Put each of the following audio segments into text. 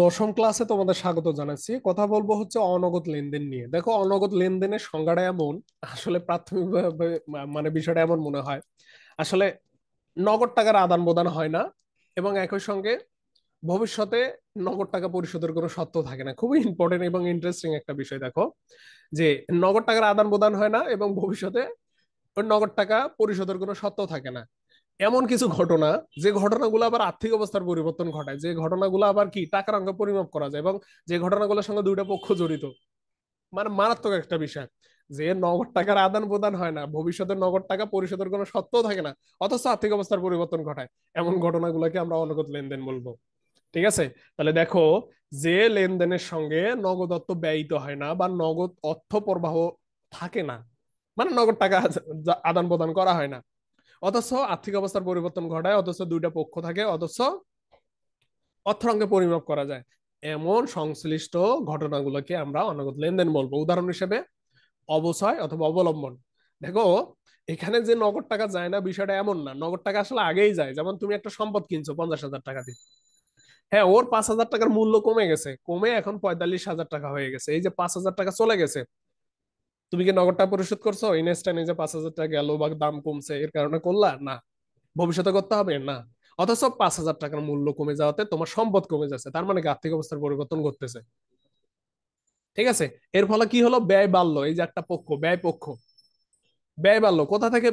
দশম ক্লাসে তোমাদের স্বাগত জানাচ্ছি কথা বলবো হচ্ছে অনগত লেনদেন নিয়ে দেখো অনগত লেনদেনের সংজ্ঞাটা এমন আসলে প্রাথমিকভাবে মানে বিষয়টা এমন মনে হয় আসলে নগদ টাকার আদান প্রদান হয় না এবং একই সঙ্গে ভবিষ্যতে নগদ টাকা পরিশোধের কোনো সত্য থাকে না খুবই ইম্পর্টেন্ট এবং ইন্টারেস্টিং একটা বিষয় দেখো যে নগদ টাকার আদান প্রদান হয় না এবং ভবিষ্যতে নগদ টাকা পরিশোধের কোনো সত্য থাকে না এমন কিছু ঘটনা যে ঘটনাগুলো আবার আর্থিক অবস্থার পরিবর্তন ঘটায় যে ঘটনাগুলো আবার কি টাকার অঙ্গে পরিমাপ করা যায় এবং যে ঘটনাগুলোর সঙ্গে দুইটা পক্ষ জড়িত মানে মারাত্মক একটা বিষয় যে নগদ টাকার আদান প্রদান হয় না ভবিষ্যতে নগদ টাকা পরিশোধের কোনো সত্ত্বও থাকে না অথচ আর্থিক অবস্থার পরিবর্তন ঘটায় এমন ঘটনাগুলোকে আমরা অনগত লেনদেন বলবো ঠিক আছে তাহলে দেখো যে লেনদেনের সঙ্গে নগদ অর্থ ব্যয়িত হয় না বা নগদ অর্থ প্রবাহ থাকে না মানে নগদ টাকা আদান প্রদান করা হয় না অথচ আর্থিক অবস্থার পরিবর্তন ঘটায় অথচ দুইটা পক্ষ থাকে অথচ অর্থরঙ্গে পরিমাপ করা যায় এমন সংশ্লিষ্ট ঘটনাগুলোকে আমরা অনাগত লেনদেন বলবো উদাহরণ হিসেবে অবসয় অথবা অবলম্বন দেখো এখানে যে নগদ টাকা যায় না বিষয়টা এমন না নগদ টাকা আসলে আগেই যায় যেমন তুমি একটা সম্পদ কিনছো পঞ্চাশ হাজার টাকা দিয়ে হ্যাঁ ওর পাঁচ হাজার টাকার মূল্য কমে গেছে কমে এখন পঁয়তাল্লিশ হাজার টাকা হয়ে গেছে এই যে পাঁচ হাজার টাকা চলে গেছে তুমি কি নগদটা পরিশোধ করছো ইনস্ট্যান্টে যে পাঁচ হাজার টাকা গেল বা দাম কমছে এর কারণে করলা না ভবিষ্যতে করতে হবে না অথচ পাঁচ হাজার টাকার মূল্য কমে যাওয়াতে তোমার সম্পদ কমে যাচ্ছে তার মানে আর্থিক অবস্থার পরিবর্তন ঘটতেছে ঠিক আছে এর ফলে কি হলো ব্যয় বাড়লো এই যে একটা পক্ষ ব্যয় পক্ষ ব্যয় বাড়লো কোথা থেকে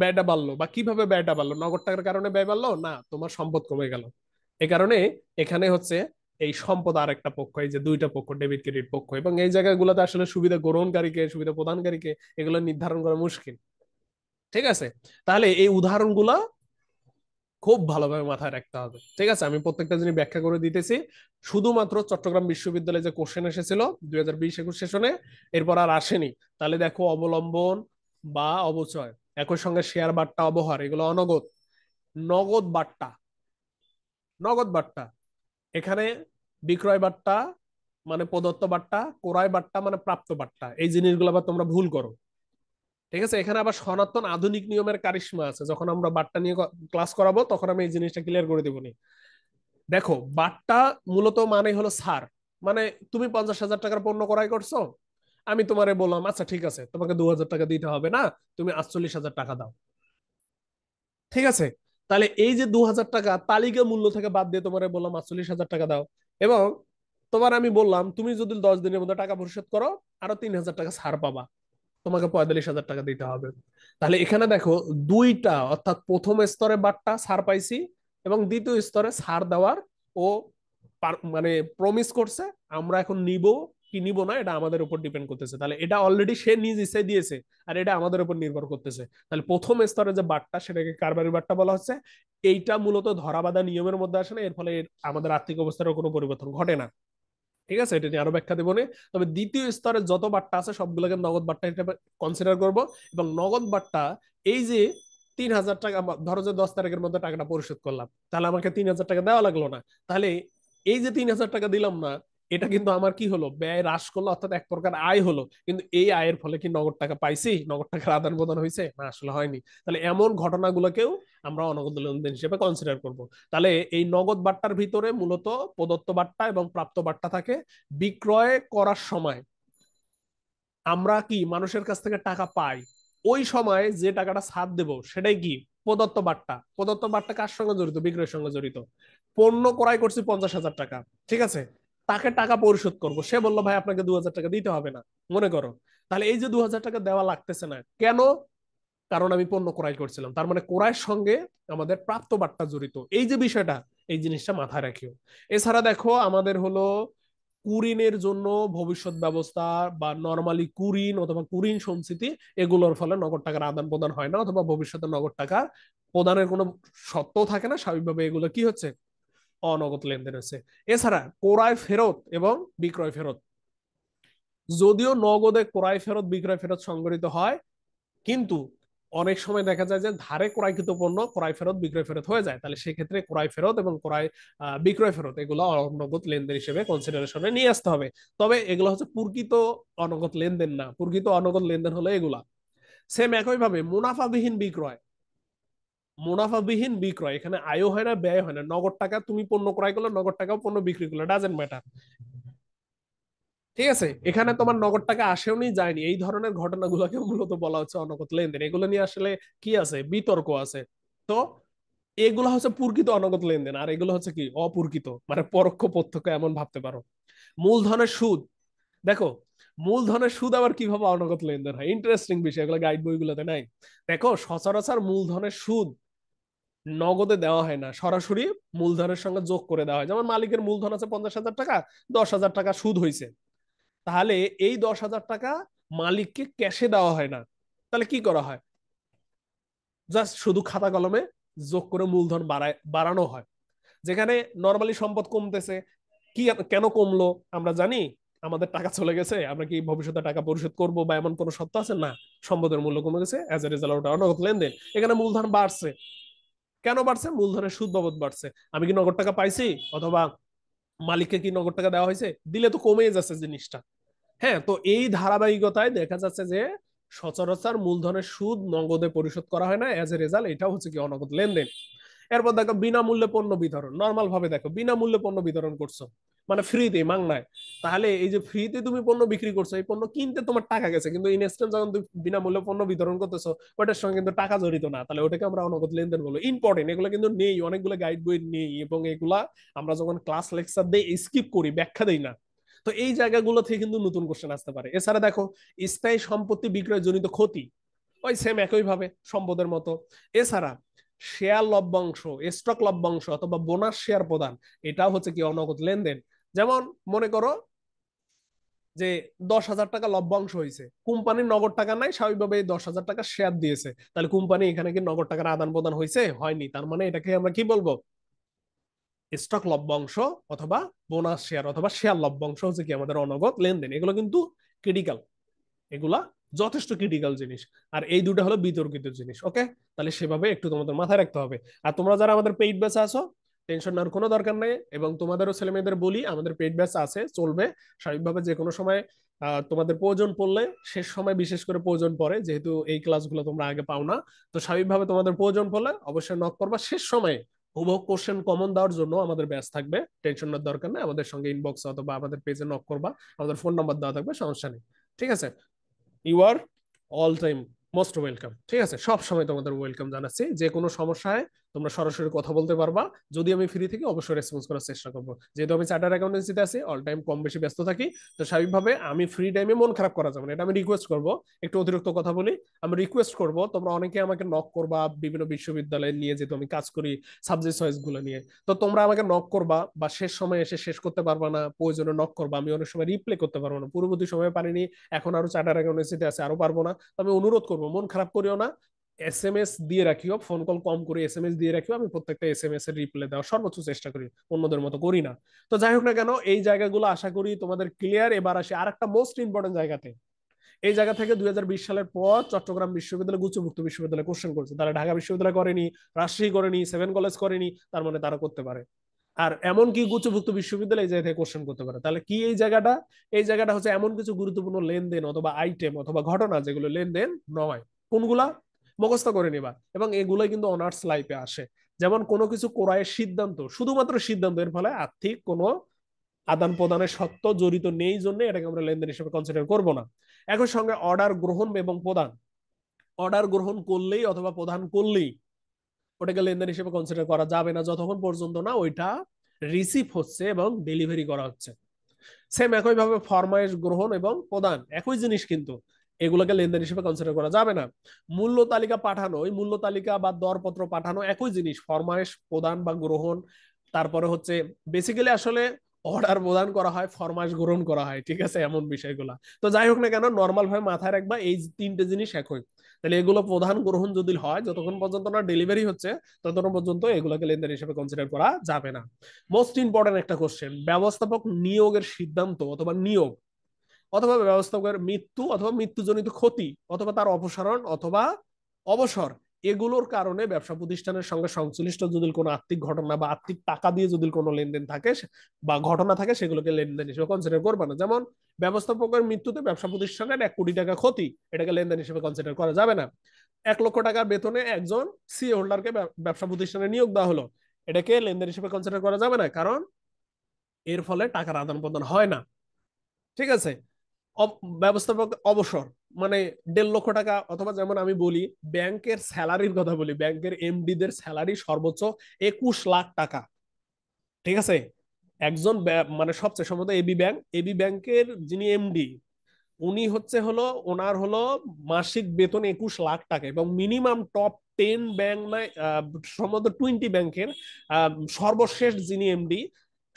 ব্যয়টা বাড়লো বা কিভাবে ব্যয়টা বাড়লো নগদ টাকার কারণে ব্যয় বাড়লো না তোমার সম্পদ কমে গেল এ কারণে এখানে হচ্ছে এই সম্পদ আর একটা পক্ষ এই যে দুইটা পক্ষ ডেবিট ক্রেডিট পক্ষ এবং এই জায়গাগুলোতে আসলে সুবিধা গ্রহণকারীকে সুবিধা প্রদানকারীকে এগুলো নির্ধারণ করা মুশকিল ঠিক আছে তাহলে এই উদাহরণগুলা খুব ভালোভাবে মাথায় রাখতে হবে ঠিক আছে আমি প্রত্যেকটা জিনিস ব্যাখ্যা করে দিতেছি শুধুমাত্র চট্টগ্রাম বিশ্ববিদ্যালয়ে যে কোশ্চেন এসেছিল দুই হাজার বিশ একুশ সেশনে এরপর আর আসেনি তাহলে দেখো অবলম্বন বা অবচয় একই সঙ্গে শেয়ার বার্তা অবহার এগুলো অনগদ নগদ বার্তা নগদ বার্তা এখানে বিক্রয় বার্তা মানে প্রদত্ত বার্তা ক্রয় বার্তা মানে প্রাপ্ত বার্তা এই জিনিসগুলো আবার তোমরা ভুল করো ঠিক আছে এখানে আবার সনাতন আধুনিক নিয়মের কারিশ্মা আছে যখন আমরা বার্তা নিয়ে ক্লাস করাবো তখন আমি এই জিনিসটা ক্লিয়ার করে দেবো দেখো বার্তা মূলত মানে হলো সার মানে তুমি পঞ্চাশ হাজার টাকার পণ্য ক্রয় করছো আমি তোমারে বললাম আচ্ছা ঠিক আছে তোমাকে দু হাজার টাকা দিতে হবে না তুমি আটচল্লিশ হাজার টাকা দাও ঠিক আছে তাহলে এই যে দু হাজার টাকা তালিকা মূল্য থেকে বাদ দিয়ে তোমার বললাম আটচল্লিশ হাজার টাকা দাও এবং তোমার আমি বললাম তুমি যদি দশ দিনের মধ্যে টাকা পরিশোধ করো আরো তিন হাজার টাকা ছাড় পাবা তোমাকে পঁয়তাল্লিশ হাজার টাকা দিতে হবে তাহলে এখানে দেখো দুইটা অর্থাৎ প্রথম স্তরে বাটটা ছাড় পাইছি এবং দ্বিতীয় স্তরে ছাড় দেওয়ার ও মানে প্রমিস করছে আমরা এখন নিব কি নিব না এটা আমাদের উপর ডিপেন্ড করতেছে তাহলে এটা অলরেডি সে নিজ ইচ্ছে দিয়েছে আর এটা আমাদের উপর নির্ভর করতেছে তাহলে প্রথম স্তরে যে বাটটা সেটাকে কারবারি বাটটা বলা হচ্ছে এইটা মূলত ধরা বাঁধা নিয়মের মধ্যে আসে না এর ফলে আমাদের আর্থিক অবস্থার কোনো পরিবর্তন ঘটে না ঠিক আছে এটা নিয়ে আরো ব্যাখ্যা দেবো তবে দ্বিতীয় স্তরে যত বাট্টা আছে সবগুলোকে নগদ বাট্টা হিসেবে কনসিডার করব এবং নগদ বাট্টা এই যে তিন হাজার টাকা ধরো যে দশ তারিখের মধ্যে টাকাটা পরিশোধ করলাম তাহলে আমাকে তিন হাজার টাকা দেওয়া লাগলো না তাহলে এই যে তিন হাজার টাকা দিলাম না এটা কিন্তু আমার কি হলো ব্যয় হ্রাস করলো অর্থাৎ এক প্রকার আয় হলো কিন্তু এই আয়ের ফলে কি নগদ টাকা পাইছি নগদ টাকার আদান প্রদান হয়েছে না আসলে হয়নি তাহলে এমন ঘটনাগুলোকেও আমরা অনগদ লেনদেন হিসেবে কনসিডার করব তাহলে এই নগদ বার্তার ভিতরে মূলত প্রদত্ত বার্তা এবং প্রাপ্ত বার্তা থাকে বিক্রয় করার সময় আমরা কি মানুষের কাছ থেকে টাকা পাই ওই সময় যে টাকাটা ছাদ দেব সেটাই কি প্রদত্ত বার্তা প্রদত্ত বার্তা কার সঙ্গে জড়িত বিক্রয়ের সঙ্গে জড়িত পণ্য ক্রয় করছি পঞ্চাশ হাজার টাকা ঠিক আছে তাকে টাকা পরিশোধ করব সে বললো ভাই আপনাকে দু টাকা দিতে হবে না মনে করো তাহলে এই যে দু টাকা দেওয়া লাগতেছে না কেন কারণ আমি পণ্য ক্রয় করছিলাম তার মানে ক্রয়ের সঙ্গে আমাদের প্রাপ্ত বার্তা জড়িত এই যে বিষয়টা এই জিনিসটা মাথায় রাখিও এছাড়া দেখো আমাদের হলো কুরিনের জন্য ভবিষ্যৎ ব্যবস্থা বা নর্মালি কুরিন অথবা কুরিন সঞ্চিতি এগুলোর ফলে নগদ টাকার আদান প্রদান হয় না অথবা ভবিষ্যতে নগদ টাকা প্রদানের কোনো সত্ত্বও থাকে না স্বাভাবিকভাবে এগুলো কি হচ্ছে অনগদ লেনদেন হয়েছে এছাড়া ক্রয় ফেরত এবং বিক্রয় ফেরত যদিও নগদে ক্রয় ফেরত বিক্রয় ফেরত সংগঠিত হয় কিন্তু অনেক সময় দেখা যায় যে ধারে ক্রয়কৃত পণ্য ক্রয় ফেরত বিক্রয় ফেরত হয়ে যায় তাহলে সেক্ষেত্রে ক্রয় ফেরত এবং ক্রয় বিক্রয় ফেরত এগুলো অনগত লেনদেন হিসেবে কনসিডারেশনে নিয়ে আসতে হবে তবে এগুলো হচ্ছে পূর্কিত অনগত লেনদেন না প্রকৃত অনগত লেনদেন হলো এগুলা সেম একইভাবে মুনাফাবিহীন বিক্রয় মুনাফাবিহীন বিক্রয় এখানে আয়ও হয় না ব্যয় হয় না নগদ টাকা তুমি পণ্য ক্রয় করলে নগদ টাকাও পণ্য বিক্রি করলে ডাজেন্ট ম্যাটার ঠিক আছে এখানে তোমার নগদ টাকা আসেও নি যায়নি এই ধরনের ঘটনাগুলোকে মূলত বলা হচ্ছে অনগত লেনদেন এগুলো নিয়ে আসলে কি আছে বিতর্ক আছে তো এগুলো হচ্ছে পূর্কিত অনগত লেনদেন আর এগুলো হচ্ছে কি অপূর্কিত মানে পরোক্ষ প্রত্যক্ষ এমন ভাবতে পারো মূলধনের সুদ দেখো মূলধনের সুদ আবার কিভাবে অনগত লেনদেন হয় ইন্টারেস্টিং বিষয় এগুলো গাইড বইগুলোতে নাই দেখো সচরাচর মূলধনের সুদ নগদে দেওয়া হয় না সরাসরি মূলধনের সঙ্গে যোগ করে দেওয়া হয় যেমন মালিকের মূলধন আছে পঞ্চাশ হাজার টাকা দশ হাজার টাকা সুদ হয়েছে তাহলে এই দশ হাজার টাকা মালিককে ক্যাশে দেওয়া হয় না তাহলে কি করা হয় জাস্ট শুধু খাতা কলমে যোগ করে মূলধন বাড়ায় বাড়ানো হয় যেখানে নর্মালি সম্পদ কমতেছে কি কেন কমলো আমরা জানি আমাদের টাকা চলে গেছে আমরা কি ভবিষ্যতে টাকা পরিশোধ করব বা এমন কোনো সত্য আছে না সম্পদের মূল্য কমে গেছে অ্যাজ এ রেজাল্ট অনগত লেনদেন এখানে মূলধন বাড়ছে কেন বাড়ছে মূলধনের সুদ বাবদ বাড়ছে আমি কি নগদ টাকা পাইছি অথবা মালিককে কি নগদ টাকা দেওয়া হয়েছে দিলে তো কমে যাচ্ছে জিনিসটা হ্যাঁ তো এই ধারাবাহিকতায় দেখা যাচ্ছে যে সচরাচর মূলধনের সুদ নগদে পরিশোধ করা হয় না এজ এ রেজাল্ট এটা হচ্ছে কি অনগদ লেনদেন এরপর দেখো বিনামূল্যে পণ্য বিতরণ নর্মাল ভাবে দেখো বিনামূল্যে পণ্য বিতরণ করছো মানে ফ্রিতে মাংনায় তাহলে এই যে ফ্রিতে তুমি পণ্য বিক্রি করছো এই পণ্য কিনতে তোমার টাকা গেছে কিন্তু ইনস্ট্যান্ট যখন তুমি বিনামূল্যে পণ্য বিতরণ করতেছো ওটার সঙ্গে কিন্তু টাকা জড়িত না তাহলে ওটাকে আমরা অনগত লেনদেন বলবো ইম্পর্টেন্ট এগুলো কিন্তু নেই অনেকগুলো গাইড বই নেই এবং এগুলা আমরা যখন ক্লাস লেকচার দিয়ে স্কিপ করি ব্যাখ্যা দেই না তো এই জায়গাগুলো থেকে কিন্তু নতুন কোশ্চেন আসতে পারে এছাড়া দেখো স্থায়ী সম্পত্তি বিক্রয় জনিত ক্ষতি ওই সেম একইভাবে সম্পদের মতো এছাড়া শেয়ার লভ্যাংশ স্টক লভ্যাংশ অথবা বোনাস শেয়ার প্রদান এটাও হচ্ছে কি অনগত লেনদেন যেমন মনে করো যে দশ হাজার টাকা লভ্যাংশ হয়েছে কোম্পানির নগদ টাকা নাই স্বাভাবিকভাবে এই দশ হাজার টাকা শেয়ার দিয়েছে তাহলে কোম্পানি এখানে কি নগদ টাকার আদান প্রদান হয়েছে হয়নি তার মানে এটাকে আমরা কি বলবো স্টক লভ্যাংশ অথবা বোনাস শেয়ার অথবা শেয়ার লভ্যাংশ হচ্ছে কি আমাদের অনগদ লেনদেন এগুলো কিন্তু ক্রিটিক্যাল এগুলা যথেষ্ট ক্রিটিক্যাল জিনিস আর এই দুটা হলো বিতর্কিত জিনিস ওকে তাহলে সেভাবে একটু তোমাদের মাথায় রাখতে হবে আর তোমরা যারা আমাদের পেইড ব্যাচে আছো টেনশন নেওয়ার কোনো দরকার নেই এবং তোমাদেরও ছেলে মেয়েদের বলি আমাদের পেড ব্যাচ আছে চলবে স্বাভাবিকভাবে যে কোনো সময় তোমাদের প্রয়োজন পড়লে শেষ সময় বিশেষ করে প্রয়োজন পড়ে যেহেতু এই ক্লাসগুলো তোমরা আগে পাও না তো স্বাভাবিকভাবে তোমাদের প্রয়োজন পড়লে অবশ্যই নক করবা শেষ সময়ে হুবহু কোশ্চেন কমন দেওয়ার জন্য আমাদের ব্যাস থাকবে টেনশন নেওয়ার দরকার নেই আমাদের সঙ্গে ইনবক্স অথবা আমাদের পেজে নক করবা আমাদের ফোন নাম্বার দেওয়া থাকবে সমস্যা নেই ঠিক আছে you are all time most welcome ঠিক আছে সব সময় তোমাদের ওয়েলকাম জানাচ্ছি যে কোনো সমস্যায় তোমরা সরাসরি কথা বলতে পারবা যদি আমি ফ্রি থেকে অবশ্যই রেসপন্স করার চেষ্টা করবো যেহেতু আমি চার্টার অ্যাকাউন্টেন্সিতে আছি অল টাইম কম বেশি ব্যস্ত থাকি তো স্বাভাবিকভাবে আমি ফ্রি টাইমে মন খারাপ করা যাবে না এটা আমি রিকোয়েস্ট করবো একটু অতিরিক্ত কথা বলি আমি রিকোয়েস্ট করবো তোমরা অনেকে আমাকে নক করবা বিভিন্ন বিশ্ববিদ্যালয়ে নিয়ে যেহেতু আমি কাজ করি সাবজেক্ট গুলো নিয়ে তো তোমরা আমাকে নক করবা বা শেষ সময় এসে শেষ করতে পারবা না প্রয়োজনে নক করবা আমি অনেক সময় রিপ্লে করতে পারবো না পূর্ববর্তী সময় পারিনি এখন আরো চার্টার অ্যাকাউন্টেন্সিতে আছে আরো পারবো না তো আমি অনুরোধ করবো মন খারাপ করিও না এস এম এস দিয়ে রাখিও ফোন কল কম করে এস এম এস দিয়ে রাখিও আমি প্রত্যেকটা এস এম এস এর রিপ্লাই দেওয়ার সর্বোচ্চ চেষ্টা করি অন্যদের মতো করি না তো যাই হোক না কেন এই জায়গাগুলো আশা করি তোমাদের ক্লিয়ার এবার আসে আর একটা মোস্ট ইম্পর্টেন্ট জায়গাতে এই জায়গা থেকে দুই সালের পর চট্টগ্রাম বিশ্ববিদ্যালয় গুচ্ছভুক্ত বিশ্ববিদ্যালয় কোশ্চেন করছে তারা ঢাকা বিশ্ববিদ্যালয় করেনি রাজশাহী করেনি সেভেন কলেজ করেনি তার মানে তারা করতে পারে আর এমন কি গুচ্ছভুক্ত বিশ্ববিদ্যালয় এই জায়গা থেকে কোশ্চেন করতে পারে তাহলে কি এই জায়গাটা এই জায়গাটা হচ্ছে এমন কিছু গুরুত্বপূর্ণ লেনদেন অথবা আইটেম অথবা ঘটনা যেগুলো লেনদেন নয় কোনগুলা মুখস্থ করে নিবা এবং এগুলোই কিন্তু অনার্স লাইফে আসে যেমন কোনো কিছু কোরআয়ের সিদ্ধান্ত শুধুমাত্র সিদ্ধান্ত এর ফলে আর্থিক কোনো আদান প্রদানের সত্য জড়িত নেই জন্য এটাকে আমরা লেনদেন হিসেবে কনসিডার করব না একই সঙ্গে অর্ডার গ্রহণ এবং প্রদান অর্ডার গ্রহণ করলেই অথবা প্রদান করলেই ওটাকে লেনদেন হিসেবে কনসিডার করা যাবে না যতক্ষণ পর্যন্ত না ওইটা রিসিভ হচ্ছে এবং ডেলিভারি করা হচ্ছে সেম একইভাবে ফরমায়েশ গ্রহণ এবং প্রদান একই জিনিস কিন্তু এগুলোকে লেনদেন হিসেবে কনসিডার করা যাবে না মূল্য তালিকা পাঠানো ওই মূল্য তালিকা বা দরপত্র পাঠানো একই জিনিস ফরমায়েশ প্রদান বা গ্রহণ তারপরে হচ্ছে বেসিক্যালি আসলে অর্ডার প্রদান করা হয় ফরমাশ গ্রহণ করা হয় ঠিক আছে এমন বিষয়গুলা তো যাই হোক না কেন নর্মাল ভাবে মাথায় রাখবা এই তিনটে জিনিস একই তাহলে এগুলো প্রধান গ্রহণ যদি হয় যতক্ষণ পর্যন্ত না ডেলিভারি হচ্ছে ততক্ষণ পর্যন্ত এগুলোকে লেনদেন হিসেবে কনসিডার করা যাবে না মোস্ট ইম্পর্টেন্ট একটা কোশ্চেন ব্যবস্থাপক নিয়োগের সিদ্ধান্ত অথবা নিয়োগ অথবা ব্যবস্থাপকের মৃত্যু অথবা মৃত্যুজনিত ক্ষতি অথবা তার অপসারণ অথবা অবসর এগুলোর কারণে ব্যবসা প্রতিষ্ঠানের সঙ্গে সংশ্লিষ্ট যদি কোনো আর্থিক ঘটনা বা আর্থিক টাকা দিয়ে যদি কোনো লেনদেন থাকে বা ঘটনা থাকে সেগুলোকে লেনদেন হিসেবে কনসিডার করবে না যেমন ব্যবস্থাপকের মৃত্যুতে ব্যবসা প্রতিষ্ঠানের এক কোটি টাকা ক্ষতি এটাকে লেনদেন হিসেবে কনসিডার করা যাবে না এক লক্ষ টাকা বেতনে একজন সি হোল্ডারকে e ব্যবসা প্রতিষ্ঠানে নিয়োগ দেওয়া হলো এটাকে লেনদেন হিসেবে কনসিডার করা যাবে না কারণ এর ফলে টাকার আদান প্রদান হয় না ঠিক আছে ব্যবস্থাপক অবসর মানে দেড় লক্ষ টাকা অথবা যেমন আমি বলি ব্যাংকের স্যালারির কথা বলি ব্যাংকের এমডি দের স্যালারি সর্বোচ্চ একুশ লাখ টাকা ঠিক আছে একজন মানে সবচেয়ে সম্ভবত এবি ব্যাংক এবি ব্যাংকের যিনি এমডি উনি হচ্ছে হলো ওনার হলো মাসিক বেতন একুশ লাখ টাকা এবং মিনিমাম টপ টেন ব্যাংক নয় সম্ভবত টোয়েন্টি ব্যাংকের সর্বশেষ যিনি এমডি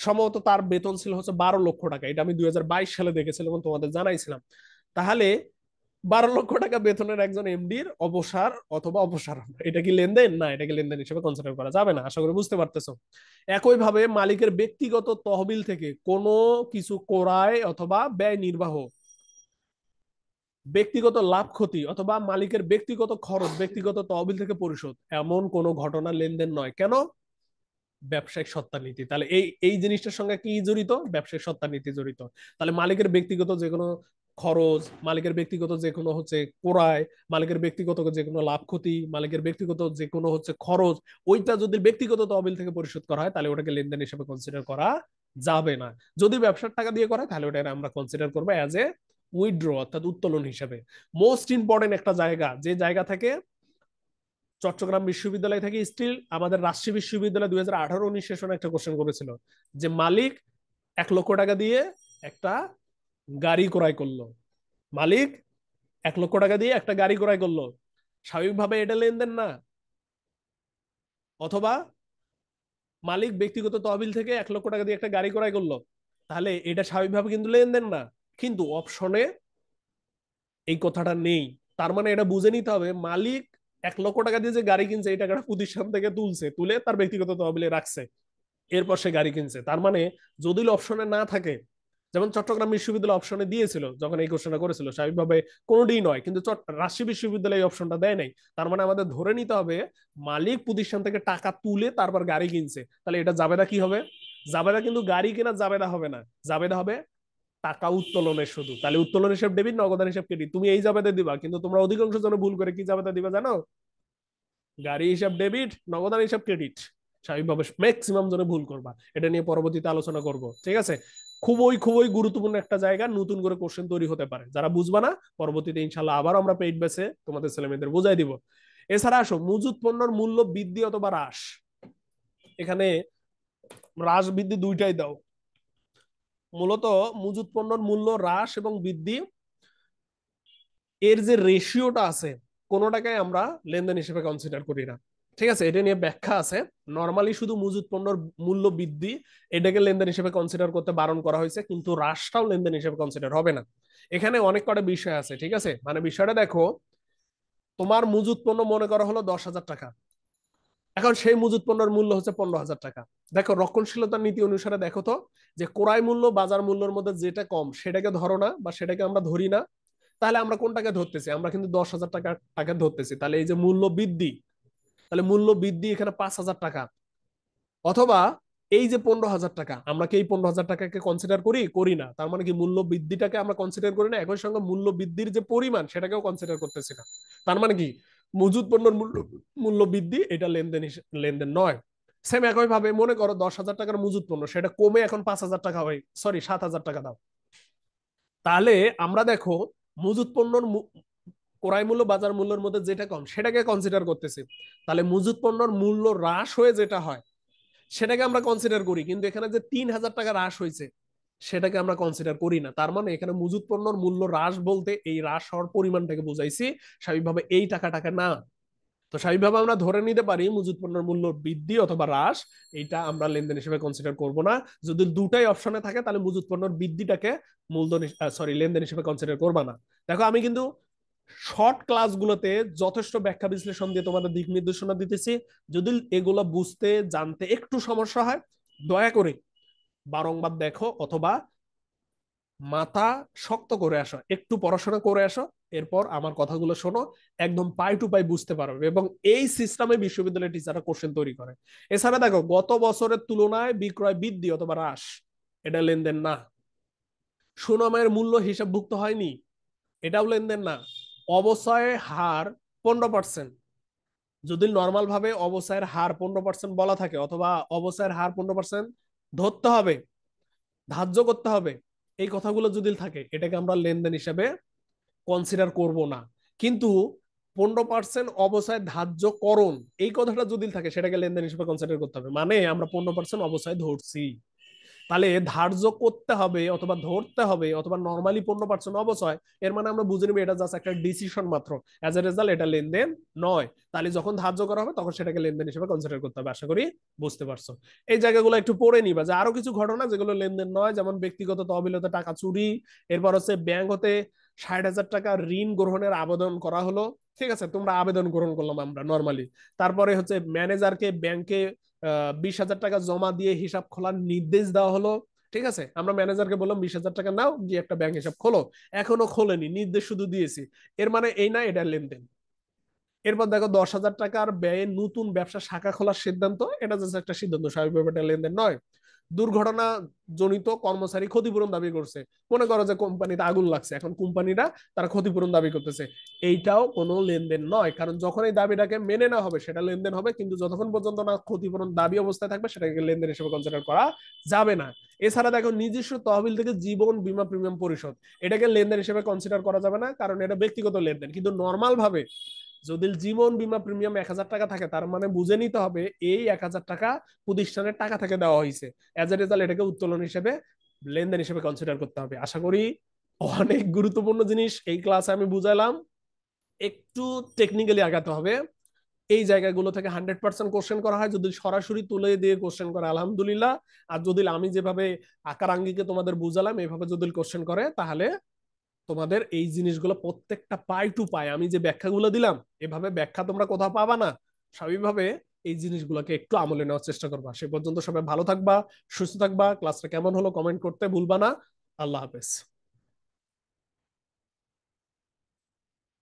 সম্ভবত তার বেতন ছিল হচ্ছে বারো লক্ষ টাকা এটা আমি দুই সালে দেখেছিলাম এবং তোমাদের জানাইছিলাম তাহলে বারো লক্ষ টাকা বেতনের একজন এমডির অবসর অথবা অপসারণ এটা কি লেনদেন না এটা কি লেনদেন হিসেবে কনসিডার করা যাবে না আশা করি বুঝতে পারতেছো একইভাবে মালিকের ব্যক্তিগত তহবিল থেকে কোনো কিছু করায় অথবা ব্যয় নির্বাহ ব্যক্তিগত লাভ ক্ষতি অথবা মালিকের ব্যক্তিগত খরচ ব্যক্তিগত তহবিল থেকে পরিশোধ এমন কোনো ঘটনা লেনদেন নয় কেন ব্যবসায়িক সত্তা নীতি তাহলে এই এই জিনিসটার সঙ্গে কি জড়িত ব্যবসায়িক সত্তা নীতি জড়িত তাহলে মালিকের ব্যক্তিগত যে কোনো খরচ মালিকের ব্যক্তিগত যে কোনো হচ্ছে ক্রয় মালিকের ব্যক্তিগত যে কোনো লাভ ক্ষতি মালিকের ব্যক্তিগত যে কোনো হচ্ছে খরচ ওইটা যদি ব্যক্তিগত তহবিল থেকে পরিশোধ করা হয় তাহলে ওটাকে লেনদেন হিসেবে কনসিডার করা যাবে না যদি ব্যবসার টাকা দিয়ে করা তাহলে ওটা আমরা কনসিডার করবো অ্যাজ এ উইথড্র অর্থাৎ উত্তোলন হিসেবে মোস্ট ইম্পর্টেন্ট একটা জায়গা যে জায়গা থেকে চট্টগ্রাম বিশ্ববিদ্যালয় থেকে স্টিল আমাদের রাজশাহী বিশ্ববিদ্যালয় দুই হাজার আঠারো উনিশ সেশনে একটা কোশ্চেন করেছিল যে মালিক এক লক্ষ টাকা দিয়ে একটা গাড়ি ক্রয় করলো মালিক এক লক্ষ টাকা দিয়ে একটা গাড়ি ক্রয় করলো স্বাভাবিকভাবে এটা লেনদেন না অথবা মালিক ব্যক্তিগত তহবিল থেকে এক লক্ষ টাকা দিয়ে একটা গাড়ি ক্রয় করলো তাহলে এটা স্বাভাবিকভাবে কিন্তু লেনদেন না কিন্তু অপশনে এই কথাটা নেই তার মানে এটা বুঝে নিতে হবে মালিক এক লক্ষ টাকা দিয়ে যে গাড়ি কিনছে এই টাকাটা প্রতিষ্ঠান থেকে তুলছে তুলে তার ব্যক্তিগত তহবিলে রাখছে এরপর সে গাড়ি কিনছে তার মানে যদি অপশনে না থাকে যেমন চট্টগ্রাম বিশ্ববিদ্যালয় অপশনে দিয়েছিল যখন এই ঘোষণা করেছিল স্বাভাবিকভাবে কোনোটি নয় কিন্তু রাজশাহী বিশ্ববিদ্যালয় এই অপশনটা দেয় নাই তার মানে আমাদের ধরে নিতে হবে মালিক প্রতিষ্ঠান থেকে টাকা তুলে তারপর গাড়ি কিনছে তাহলে এটা জাবেদা কি হবে জাবেদা কিন্তু গাড়ি কেনা জাবেদা হবে না জাবেদা হবে টাকা উত্তোলনে শুধু তাহলে উত্তোলন হিসেব ডেবিট নগদান হিসেব ক্রেডিট তুমি এই জাবেতে দিবা কিন্তু তোমরা অধিকাংশ জন ভুল করে কি জাবেতে দিবা জানো গাড়ি হিসাব ডেবিট নগদান হিসাব ক্রেডিট স্বাভাবিকভাবে ম্যাক্সিমাম জনে ভুল করবা এটা নিয়ে পরবর্তীতে আলোচনা করব ঠিক আছে খুবই খুবই গুরুত্বপূর্ণ একটা জায়গা নতুন করে কোশ্চেন তৈরি হতে পারে যারা বুঝবা না পরবর্তীতে ইনশাল্লাহ আবার আমরা পেইড বেসে তোমাদের ছেলেমেয়েদের বোঝাই দিব এছাড়া আসো মজুদ পণ্যর মূল্য বৃদ্ধি অথবা হ্রাস এখানে হ্রাস বৃদ্ধি দুইটাই দাও মূলত মজুদ পণ্যর মূল্য হ্রাস এবং বৃদ্ধি এর যে রেশিওটা আছে কোনোটাকে আমরা লেনদেন হিসেবে কনসিডার করি না ঠিক আছে এটা নিয়ে ব্যাখ্যা আছে নর্মালি শুধু মজুদ পণ্যর মূল্য বৃদ্ধি এটাকে লেনদেন হিসেবে কনসিডার করতে বারণ করা হয়েছে কিন্তু হ্রাসটাও লেনদেন হিসেবে কনসিডার হবে না এখানে অনেক কটা বিষয় আছে ঠিক আছে মানে বিষয়টা দেখো তোমার মজুদ পণ্য মনে করা হলো দশ হাজার টাকা এখন সেই মজুদ পণ্যের মূল্য হচ্ছে পনেরো হাজার টাকা দেখো রক্ষণশীলতার নীতি অনুসারে দেখো তো যে ক্রয় মূল্য বাজার মূল্যের মধ্যে যেটা কম সেটাকে ধরো না বা সেটাকে আমরা ধরি না তাহলে আমরা কোনটাকে ধরতেছি আমরা কিন্তু দশ হাজার টাকা টাকা ধরতেছি তাহলে এই যে মূল্য বৃদ্ধি তাহলে মূল্য বৃদ্ধি এখানে পাঁচ হাজার টাকা অথবা এই যে পনেরো হাজার টাকা আমরা কি এই পনেরো হাজার টাকাকে কনসিডার করি করি না তার মানে কি মূল্য বৃদ্ধিটাকে আমরা কনসিডার করি না একই সঙ্গে মূল্য বৃদ্ধির যে পরিমাণ সেটাকেও কনসিডার করতেছি না তার মানে কি মজুদ পণ্যের মূল্য মূল্য বৃদ্ধি এটা লেনদেন লেনদেন নয় সেম একই ভাবে মনে করো দশ হাজার টাকার মজুদ পণ্য সেটা কমে এখন পাঁচ হাজার টাকা হয় সরি সাত হাজার টাকা দাও তাহলে আমরা দেখো মজুদ পণ্যর ক্রয় মূল্য বাজার মূল্যের মধ্যে যেটা কম সেটাকে কনসিডার করতেছি তাহলে মজুদ পণ্যর মূল্য হ্রাস হয়ে যেটা হয় সেটাকে আমরা কনসিডার করি কিন্তু এখানে যে তিন হাজার টাকা হ্রাস হয়েছে সেটাকে আমরা কনসিডার করি না তার মানে এখানে মজুদ পণ্যর মূল্য হ্রাস বলতে এই হ্রাস হওয়ার পরিমাণটাকে বোঝাইছি স্বাভাবিকভাবে এই টাকাটাকে না তো স্বাভাবিকভাবে আমরা ধরে নিতে পারি মজুদ পণ্যের মূল্য বৃদ্ধি অথবা হ্রাস এইটা আমরা লেনদেন হিসেবে কনসিডার করব না যদি দুটাই অপশনে থাকে তাহলে মজুদ পণ্যের বৃদ্ধিটাকে মূলধন সরি লেনদেন হিসেবে কনসিডার করবা না দেখো আমি কিন্তু শর্ট ক্লাসগুলোতে যথেষ্ট ব্যাখ্যা বিশ্লেষণ দিয়ে তোমাদের দিক নির্দেশনা দিতেছি যদি এগুলো বুঝতে জানতে একটু সমস্যা হয় দয়া করে বারংবার দেখো অথবা মাথা শক্ত করে আসো একটু পড়াশোনা করে আসো এরপর আমার কথাগুলো শোনো একদম পাই টু পাই বুঝতে পারবে এবং এই সিস্টেমে বিশ্ববিদ্যালয়ের টিচাররা কোশ্চেন তৈরি করে এছাড়া দেখো গত বছরের তুলনায় বিক্রয় বৃদ্ধি অথবা হ্রাস এটা লেনদেন না সুনামের মূল্য হিসাবভুক্ত হয়নি এটাও লেনদেন না অবসয়ের হার পনেরো পার্সেন্ট যদি ভাবে অবসায়ের হার পনেরো পার্সেন্ট বলা থাকে অথবা অবসায়ের হার পনেরো পার্সেন্ট ধরতে হবে ধার্য করতে হবে এই কথাগুলো যদি থাকে এটাকে আমরা লেনদেন হিসাবে কনসিডার করব না কিন্তু পনেরো পার্সেন্ট অবসায় করণ এই কথাটা যদি থাকে সেটাকে লেনদেন হিসেবে কনসিডার করতে হবে মানে আমরা পনেরো পার্সেন্ট অবসায় ধরছি তাহলে ধার্য করতে হবে অথবা ধরতে হবে অথবা নর্মালি পণ্য পার্সেন্ট অবশ্যই এর মানে আমরা বুঝে নিব এটা জাস্ট একটা ডিসিশন মাত্র অ্যাজ এ রেজাল্ট এটা লেনদেন নয় তাহলে যখন ধার্য করা হবে তখন সেটাকে লেনদেন হিসেবে কনসিডার করতে হবে আশা করি বুঝতে পারছো এই জায়গাগুলো একটু পড়ে নিবা যে আরো কিছু ঘটনা যেগুলো লেনদেন নয় যেমন ব্যক্তিগত তহবিলতে টাকা চুরি এরপর হচ্ছে ব্যাংক হতে ষাট হাজার টাকা ঋণ গ্রহণের আবেদন করা হলো ঠিক আছে তোমরা আবেদন গ্রহণ করলাম আমরা নর্মালি তারপরে হচ্ছে ম্যানেজারকে ব্যাংকে বিশ হাজার টাকা জমা দিয়ে হিসাব খোলার নির্দেশ দেওয়া হলো ঠিক আছে আমরা ম্যানেজারকে বললাম বিশ হাজার টাকা নাও গিয়ে একটা ব্যাংক হিসাব খোলো এখনো খোলেনি নির্দেশ শুধু দিয়েছি এর মানে এই না এটা লেনদেন এরপর দেখো দশ হাজার টাকার ব্যয়ে নতুন ব্যবসা শাখা খোলার সিদ্ধান্ত এটা জাস্ট একটা সিদ্ধান্ত স্বাভাবিক ব্যাপারটা লেনদেন নয় দুর্ঘটনা জনিত কর্মচারী ক্ষতিপূরণ দাবি করছে মনে করো যে কোম্পানিতে আগুন লাগছে এখন কোম্পানিরা তারা ক্ষতিপূরণ দাবি করতেছে এইটাও কোনো লেনদেন নয় কারণ যখন এই দাবিটাকে মেনে না হবে সেটা লেনদেন হবে কিন্তু যতক্ষণ পর্যন্ত না ক্ষতিপূরণ দাবি অবস্থায় থাকবে সেটাকে লেনদেন হিসেবে কনসিডার করা যাবে না এছাড়া দেখো নিজস্ব তহবিল থেকে জীবন বিমা প্রিমিয়াম পরিশোধ এটাকে লেনদেন হিসেবে কনসিডার করা যাবে না কারণ এটা ব্যক্তিগত লেনদেন কিন্তু নর্মাল ভাবে যদি জীবন বীমা প্রিমিয়াম এক হাজার টাকা থাকে তার মানে বুঝে নিতে হবে এই এক হাজার টাকা প্রতিষ্ঠানের টাকা থেকে দেওয়া হয়েছে এজ এ রেজাল্ট এটাকে উত্তোলন হিসেবে লেনদেন হিসেবে কনসিডার করতে হবে আশা করি অনেক গুরুত্বপূর্ণ জিনিস এই ক্লাসে আমি বুঝালাম একটু টেকনিক্যালি আগাতে হবে এই জায়গাগুলো থেকে হান্ড্রেড পার্সেন্ট কোশ্চেন করা হয় যদি সরাসরি তুলে দিয়ে কোশ্চেন করে আলহামদুলিল্লাহ আর যদি আমি যেভাবে আকার আঙ্গিকে তোমাদের বুঝালাম এইভাবে যদি কোশ্চেন করে তাহলে তোমাদের এই জিনিসগুলো প্রত্যেকটা পাই টু পাই আমি যে ব্যাখ্যাগুলো দিলাম এভাবে ব্যাখ্যা তোমরা কোথাও পাবা না স্বাভাবিকভাবে এই জিনিসগুলোকে একটু আমলে নেওয়ার চেষ্টা করবা সে পর্যন্ত সবাই ভালো থাকবা সুস্থ থাকবা ক্লাসটা কেমন হলো কমেন্ট করতে ভুলবা না আল্লাহ হাফেজ